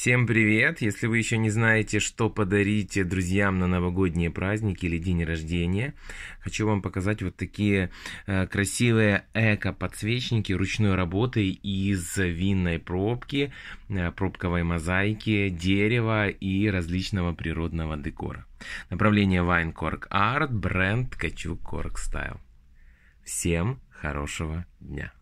Всем привет! Если вы еще не знаете, что подарить друзьям на новогодние праздники или день рождения, хочу вам показать вот такие э, красивые эко-подсвечники ручной работы из винной пробки, э, пробковой мозаики, дерева и различного природного декора. Направление Wine Cork Art, бренд Качук Cork Style. Всем хорошего дня!